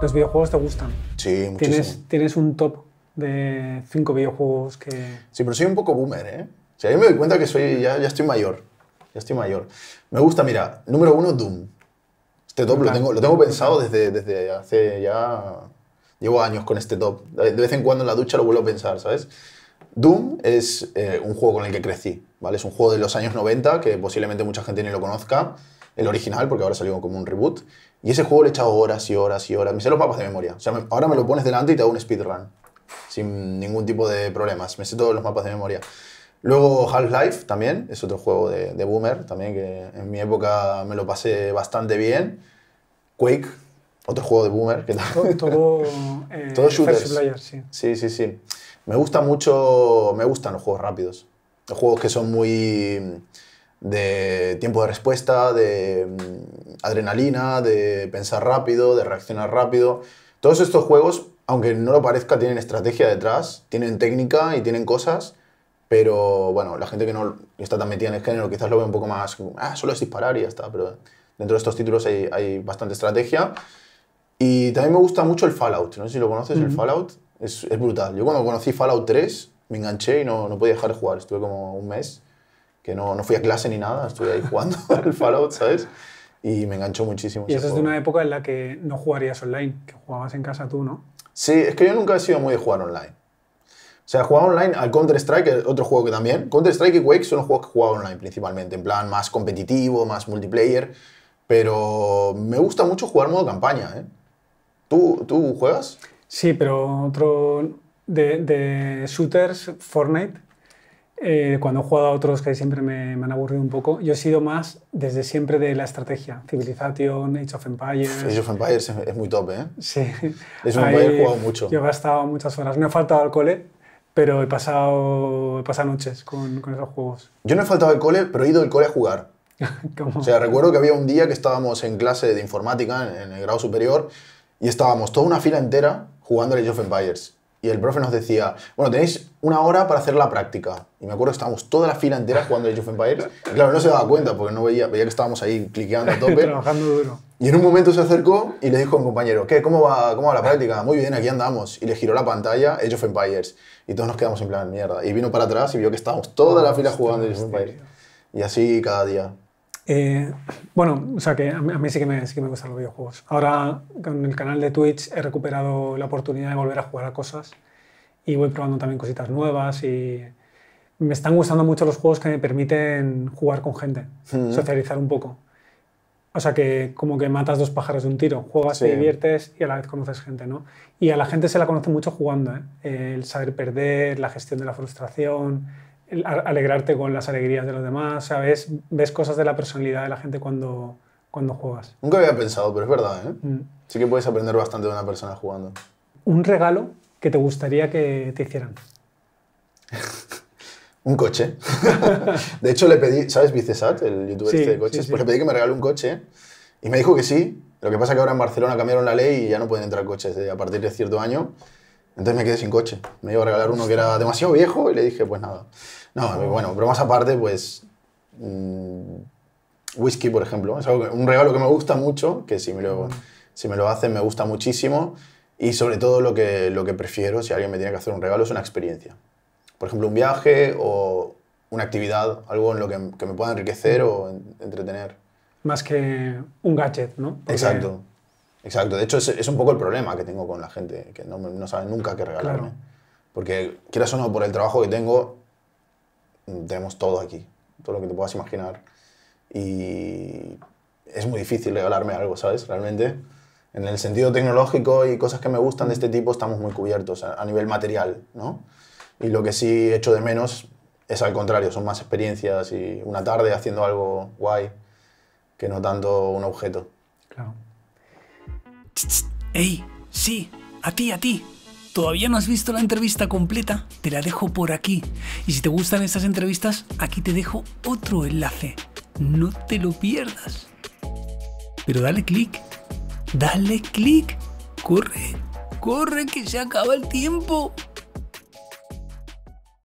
¿Los videojuegos te gustan? Sí, muchísimo. ¿Tienes, tienes un top de cinco videojuegos que... Sí, pero soy un poco boomer, ¿eh? O sea, yo me doy cuenta que soy, ya, ya estoy mayor. Ya estoy mayor. Me gusta, mira, número uno, Doom. Este top lo, tengo, lo tengo pensado desde, desde hace ya... Llevo años con este top. De vez en cuando en la ducha lo vuelvo a pensar, ¿sabes? Doom es eh, un juego con el que crecí, ¿vale? Es un juego de los años 90 que posiblemente mucha gente ni lo conozca, el original, porque ahora salió como un reboot. Y ese juego le he echado horas y horas y horas. Me sé los mapas de memoria. O sea, ahora me lo pones delante y te hago un speedrun. Sin ningún tipo de problemas. Me sé todos los mapas de memoria. Luego Half-Life también. Es otro juego de, Boomer también que en mi época me lo pasé bastante bien. Quake. Otro juego de Boomer que Todo, todo eh, shooters. sí. sí, sí, sí. Me gusta mucho. Me gustan los juegos rápidos. Los juegos que son muy de tiempo de respuesta, de mm, adrenalina, de pensar rápido, de reaccionar rápido. Todos estos juegos, aunque no lo parezca, tienen estrategia detrás, tienen técnica y tienen cosas, pero bueno, la gente que no está tan metida en el género quizás lo ve un poco más, ah, solo es disparar y ya está, pero dentro de estos títulos hay, bastante estrategia. Y también me gusta mucho el Fallout, no sé si lo conoces, el Fallout es, brutal. Yo cuando conocí Fallout 3 me enganché y no, no podía dejar de jugar, estuve como un mes que no, no fui a clase ni nada, estuve ahí jugando al Fallout, ¿sabes? Y me enganchó muchísimo. Y eso es de una época en la que no jugarías online, que jugabas en casa tú, ¿no? Sí, es que yo nunca he sido muy de jugar online. O sea, jugaba online al Counter-Strike, otro juego que también. Counter-Strike y Quake son los juegos que jugaba online principalmente, en plan más competitivo, más multiplayer. Pero me gusta mucho jugar modo campaña, ¿eh? ¿Tú, ¿Tú juegas? Sí, pero otro de, de shooters, Fortnite, eh, cuando he jugado a otros que siempre me, han aburrido un poco, yo he sido más desde siempre de la estrategia. Civilization, Age of Empires. Age of Empires es muy top, ¿eh? Sí. Age of Empires he jugado mucho. Yo he gastado muchas horas. No he faltado al cole, pero he pasado, he pasado noches con, esos juegos. Yo no he faltado al cole, pero he ido al cole a jugar. ¿Cómo? O sea, recuerdo que había un día que estábamos en clase de informática en, el grado superior y estábamos toda una fila entera jugando a Age of Empires y el profe nos decía, bueno, tenéis una hora para hacer la práctica. Y me acuerdo que estábamos toda la fila entera jugando Age of Empires. Y claro, no se daba cuenta porque no veía, veía que estábamos ahí cliqueando a tope. Trabajando duro. Y en un momento se acercó y le dijo a un compañero, ¿qué? ¿Cómo va, ¿Cómo va la práctica? Muy bien, aquí andamos. Y le giró la pantalla Age of Empires. Y todos nos quedamos en plan, mierda. Y vino para atrás y vio que estábamos toda la fila jugando Age of Empires. Y así cada día. Eh, bueno, o sea que a mí, sí, que me, que me gustan los videojuegos. Ahora con el canal de Twitch he recuperado la oportunidad de volver a jugar a cosas y voy probando también cositas nuevas y me están gustando mucho los juegos que me permiten jugar con gente, mm. socializar un poco. O sea que como que matas dos pájaros de un tiro, juegas, te diviertes y a la vez conoces gente, ¿no? Y a la gente se la conoce mucho jugando, ¿eh? El saber perder, la gestión de la frustración, alegrarte con las alegrías de los demás, ¿sabes? Ves cosas de la personalidad de la gente cuando, cuando juegas. Nunca había pensado, pero es verdad, ¿eh? Mm. Sí que puedes aprender bastante de una persona jugando. Un regalo que te gustaría que te hicieran. un coche. de hecho, le pedí, ¿sabes Vicesat, el youtuber este de coches? Pues le pedí que me regale un coche y me dijo que sí. Lo que pasa es que ahora en Barcelona cambiaron la ley y ya no pueden entrar coches a partir de cierto año. Entonces me quedé sin coche. Me iba a regalar uno que era demasiado viejo y le dije, pues nada. No, ah. bueno, bromas aparte, pues. Mm, whisky, por ejemplo. Es algo un regalo que me gusta mucho, que si me, lo, mm. si me lo hacen me gusta muchísimo. Y sobre todo lo que, lo que prefiero, si alguien me tiene que hacer un regalo, es una experiencia. Por ejemplo, un viaje o una actividad, algo en lo que, que me pueda enriquecer mm. o entretener. Más que un gadget, ¿no? Exacto. Exacto, de hecho es, es, un poco el problema que tengo con la gente, que no, no saben nunca qué regalarme. Porque quieras o no, por el trabajo que tengo, mm, tenemos todo aquí, todo lo que te puedas imaginar. Y es muy difícil regalarme algo, ¿sabes? Realmente, en el sentido tecnológico y cosas que me gustan de este tipo, estamos muy cubiertos a nivel material, ¿no? Y lo que sí echo de menos es al contrario, son más experiencias y una tarde haciendo algo guay que no tanto un objeto. Claro. ¡Ey! Sí, a ti, a ti. ¿Todavía no has visto la entrevista completa? Te la dejo por aquí. Y si te gustan estas entrevistas, aquí te dejo otro enlace. No te lo pierdas. Pero dale clic. Dale clic. Corre. Corre que se acaba el tiempo.